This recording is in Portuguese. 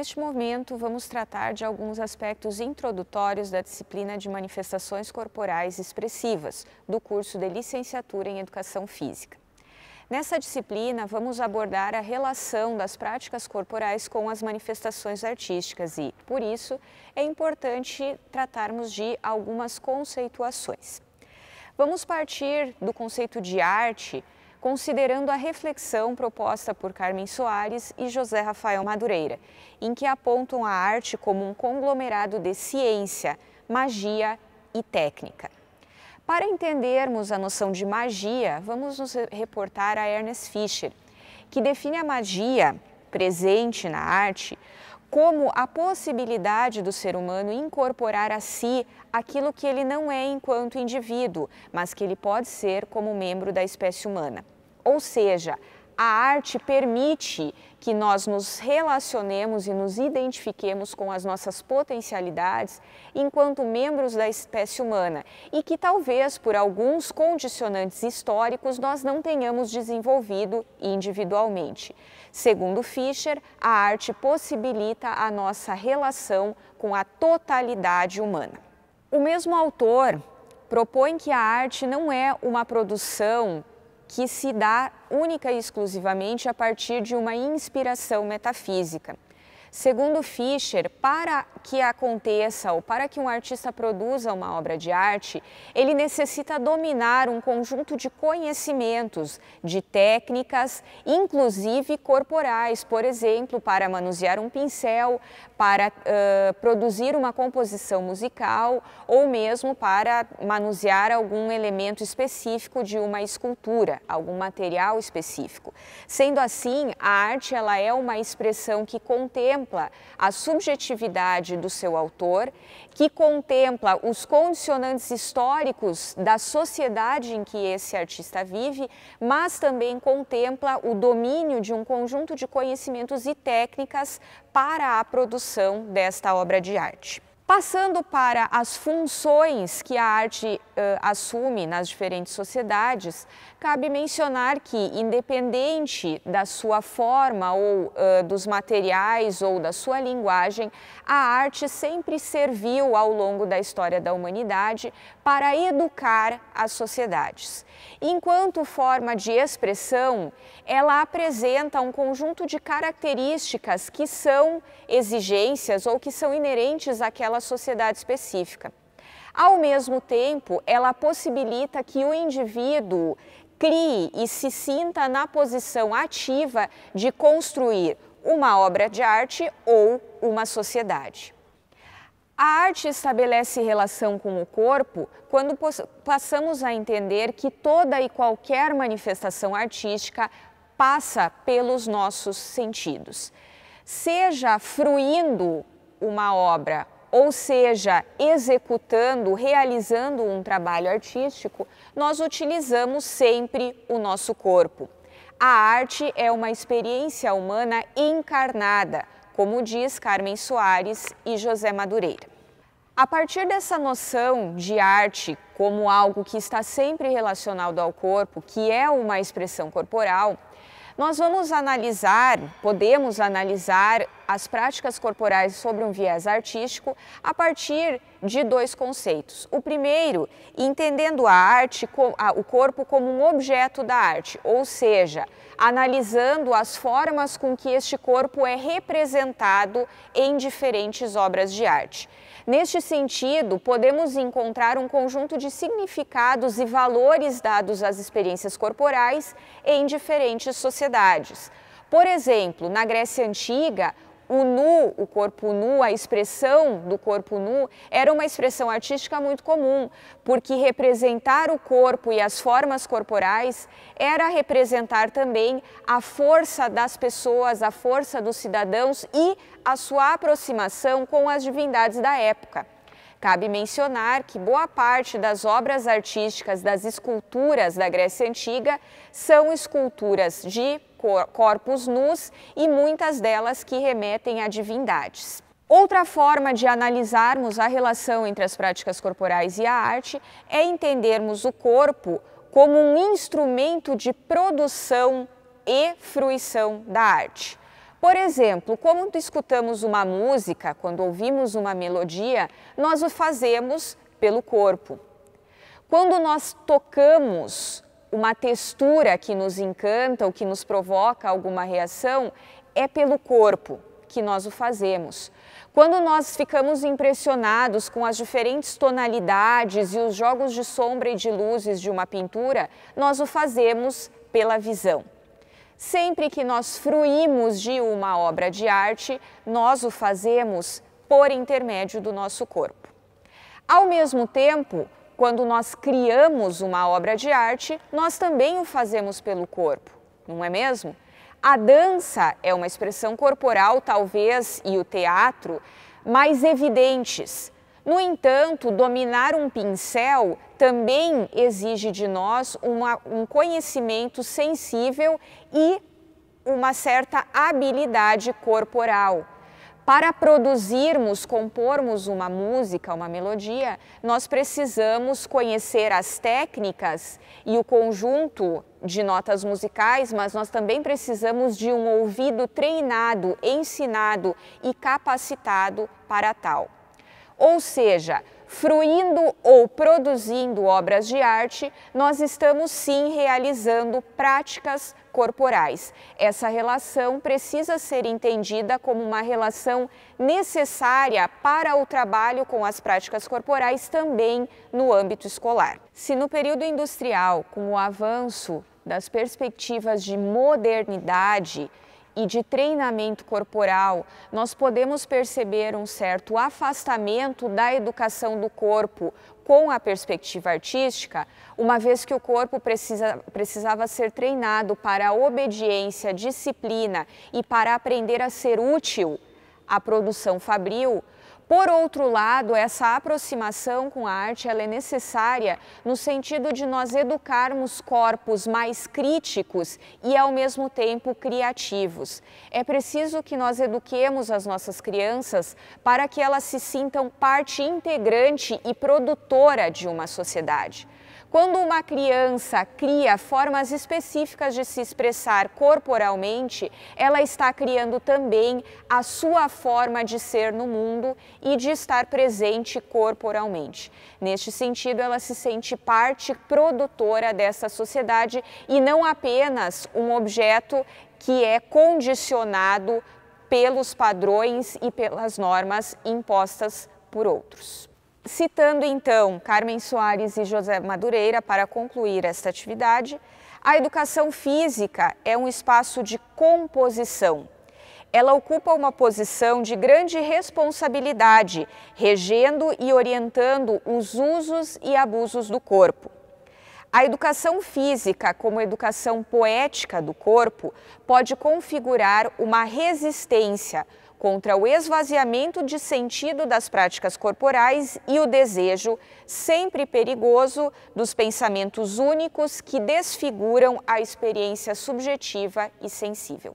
Neste momento, vamos tratar de alguns aspectos introdutórios da disciplina de manifestações corporais expressivas, do curso de licenciatura em Educação Física. Nessa disciplina, vamos abordar a relação das práticas corporais com as manifestações artísticas e, por isso, é importante tratarmos de algumas conceituações. Vamos partir do conceito de arte considerando a reflexão proposta por Carmen Soares e José Rafael Madureira, em que apontam a arte como um conglomerado de ciência, magia e técnica. Para entendermos a noção de magia, vamos nos reportar a Ernest Fischer, que define a magia presente na arte como a possibilidade do ser humano incorporar a si aquilo que ele não é enquanto indivíduo, mas que ele pode ser como membro da espécie humana. Ou seja, a arte permite que nós nos relacionemos e nos identifiquemos com as nossas potencialidades enquanto membros da espécie humana e que talvez por alguns condicionantes históricos nós não tenhamos desenvolvido individualmente. Segundo Fischer, a arte possibilita a nossa relação com a totalidade humana. O mesmo autor propõe que a arte não é uma produção que se dá única e exclusivamente a partir de uma inspiração metafísica. Segundo Fischer, para que aconteça ou para que um artista produza uma obra de arte, ele necessita dominar um conjunto de conhecimentos, de técnicas, inclusive corporais, por exemplo, para manusear um pincel, para uh, produzir uma composição musical ou mesmo para manusear algum elemento específico de uma escultura, algum material específico. Sendo assim, a arte ela é uma expressão que contém contempla a subjetividade do seu autor, que contempla os condicionantes históricos da sociedade em que esse artista vive, mas também contempla o domínio de um conjunto de conhecimentos e técnicas para a produção desta obra de arte. Passando para as funções que a arte uh, assume nas diferentes sociedades, cabe mencionar que, independente da sua forma ou uh, dos materiais ou da sua linguagem, a arte sempre serviu ao longo da história da humanidade para educar as sociedades. Enquanto forma de expressão, ela apresenta um conjunto de características que são exigências ou que são inerentes àquela sociedade específica. Ao mesmo tempo, ela possibilita que o indivíduo crie e se sinta na posição ativa de construir uma obra de arte ou uma sociedade. A arte estabelece relação com o corpo quando passamos a entender que toda e qualquer manifestação artística passa pelos nossos sentidos. Seja fruindo uma obra ou seja, executando, realizando um trabalho artístico, nós utilizamos sempre o nosso corpo. A arte é uma experiência humana encarnada, como diz Carmen Soares e José Madureira. A partir dessa noção de arte como algo que está sempre relacionado ao corpo, que é uma expressão corporal, nós vamos analisar, podemos analisar as práticas corporais sobre um viés artístico a partir de dois conceitos. O primeiro, entendendo a arte, o corpo como um objeto da arte, ou seja, analisando as formas com que este corpo é representado em diferentes obras de arte. Neste sentido, podemos encontrar um conjunto de significados e valores dados às experiências corporais em diferentes sociedades. Por exemplo, na Grécia Antiga, o nu, o corpo nu, a expressão do corpo nu, era uma expressão artística muito comum, porque representar o corpo e as formas corporais era representar também a força das pessoas, a força dos cidadãos e a sua aproximação com as divindades da época. Cabe mencionar que boa parte das obras artísticas das esculturas da Grécia Antiga são esculturas de cor corpos nus e muitas delas que remetem a divindades. Outra forma de analisarmos a relação entre as práticas corporais e a arte é entendermos o corpo como um instrumento de produção e fruição da arte. Por exemplo, quando escutamos uma música, quando ouvimos uma melodia, nós o fazemos pelo corpo. Quando nós tocamos uma textura que nos encanta ou que nos provoca alguma reação, é pelo corpo que nós o fazemos. Quando nós ficamos impressionados com as diferentes tonalidades e os jogos de sombra e de luzes de uma pintura, nós o fazemos pela visão. Sempre que nós fruímos de uma obra de arte, nós o fazemos por intermédio do nosso corpo. Ao mesmo tempo, quando nós criamos uma obra de arte, nós também o fazemos pelo corpo, não é mesmo? A dança é uma expressão corporal, talvez, e o teatro, mais evidentes. No entanto, dominar um pincel também exige de nós uma, um conhecimento sensível e uma certa habilidade corporal para produzirmos, compormos uma música, uma melodia, nós precisamos conhecer as técnicas e o conjunto de notas musicais, mas nós também precisamos de um ouvido treinado, ensinado e capacitado para tal. Ou seja, fruindo ou produzindo obras de arte, nós estamos sim realizando práticas corporais. Essa relação precisa ser entendida como uma relação necessária para o trabalho com as práticas corporais também no âmbito escolar. Se no período industrial, com o avanço das perspectivas de modernidade, e de treinamento corporal, nós podemos perceber um certo afastamento da educação do corpo com a perspectiva artística, uma vez que o corpo precisa, precisava ser treinado para a obediência, disciplina e para aprender a ser útil à produção fabril, por outro lado, essa aproximação com a arte é necessária no sentido de nós educarmos corpos mais críticos e, ao mesmo tempo, criativos. É preciso que nós eduquemos as nossas crianças para que elas se sintam parte integrante e produtora de uma sociedade. Quando uma criança cria formas específicas de se expressar corporalmente, ela está criando também a sua forma de ser no mundo e de estar presente corporalmente. Neste sentido, ela se sente parte produtora dessa sociedade e não apenas um objeto que é condicionado pelos padrões e pelas normas impostas por outros. Citando então Carmen Soares e José Madureira para concluir esta atividade, a educação física é um espaço de composição. Ela ocupa uma posição de grande responsabilidade, regendo e orientando os usos e abusos do corpo. A educação física, como educação poética do corpo, pode configurar uma resistência, contra o esvaziamento de sentido das práticas corporais e o desejo, sempre perigoso, dos pensamentos únicos que desfiguram a experiência subjetiva e sensível.